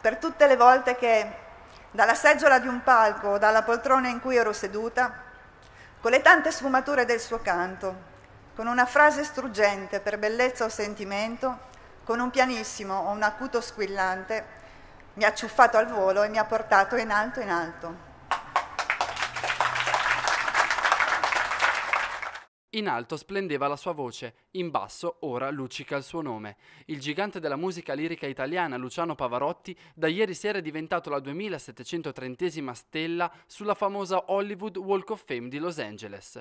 per tutte le volte che dalla seggiola di un palco o dalla poltrona in cui ero seduta, con le tante sfumature del suo canto, con una frase struggente per bellezza o sentimento, con un pianissimo o un acuto squillante, mi ha ciuffato al volo e mi ha portato in alto in alto. In alto splendeva la sua voce, in basso ora luccica il suo nome. Il gigante della musica lirica italiana Luciano Pavarotti da ieri sera è diventato la 2730 stella sulla famosa Hollywood Walk of Fame di Los Angeles.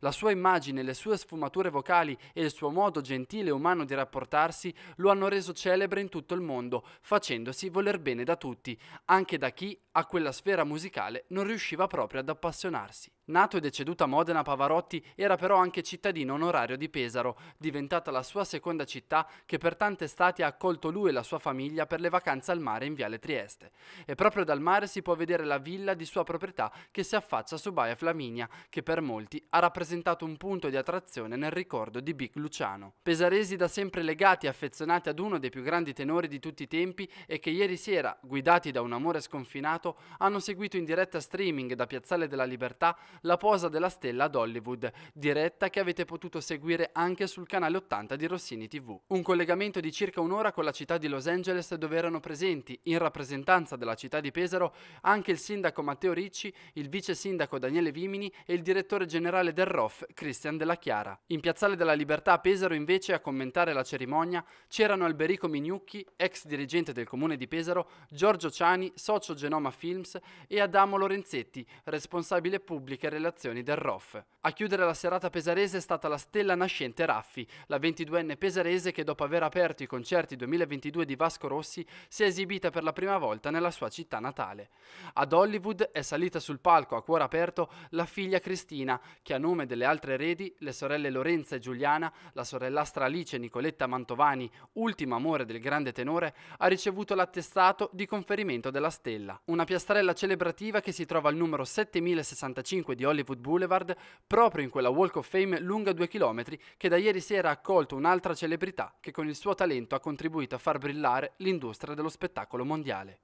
La sua immagine, le sue sfumature vocali e il suo modo gentile e umano di rapportarsi lo hanno reso celebre in tutto il mondo, facendosi voler bene da tutti, anche da chi a quella sfera musicale non riusciva proprio ad appassionarsi. Nato e deceduto a Modena, Pavarotti era però anche cittadino onorario di Pesaro, diventata la sua seconda città che per tante estati ha accolto lui e la sua famiglia per le vacanze al mare in Viale Trieste. E proprio dal mare si può vedere la villa di sua proprietà che si affaccia su Baia Flaminia, che per molti ha rappresentato un punto di attrazione nel ricordo di Big Luciano. Pesaresi da sempre legati e affezionati ad uno dei più grandi tenori di tutti i tempi e che ieri sera, guidati da un amore sconfinato, hanno seguito in diretta streaming da Piazzale della Libertà la posa della stella ad Hollywood, diretta che avete potuto seguire anche sul canale 80 di Rossini TV. Un collegamento di circa un'ora con la città di Los Angeles dove erano presenti, in rappresentanza della città di Pesaro, anche il sindaco Matteo Ricci, il vice sindaco Daniele Vimini e il direttore generale del ROF Christian Della Chiara. In Piazzale della Libertà a Pesaro invece a commentare la cerimonia c'erano Alberico Mignucchi, ex dirigente del comune di Pesaro, Giorgio Ciani, socio Genoma Films e Adamo Lorenzetti, responsabile pubblico pubbliche relazioni del ROF. A chiudere la serata pesarese è stata la stella nascente Raffi, la 22enne pesarese che dopo aver aperto i concerti 2022 di Vasco Rossi si è esibita per la prima volta nella sua città natale. Ad Hollywood è salita sul palco a cuore aperto la figlia Cristina, che a nome delle altre eredi, le sorelle Lorenza e Giuliana, la sorellastra Alice Nicoletta Mantovani, ultima amore del grande tenore, ha ricevuto l'attestato di conferimento della stella. Una piastrella celebrativa che si trova al numero 7065 5 di Hollywood Boulevard, proprio in quella Walk of Fame lunga 2 km che da ieri sera ha accolto un'altra celebrità che con il suo talento ha contribuito a far brillare l'industria dello spettacolo mondiale.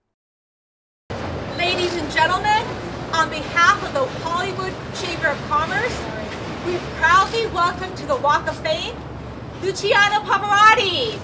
Ladies and gentlemen, on behalf of the Hollywood Chamber of Commerce, we proudly welcome to the Walk of Fame Luciano Pavarotti.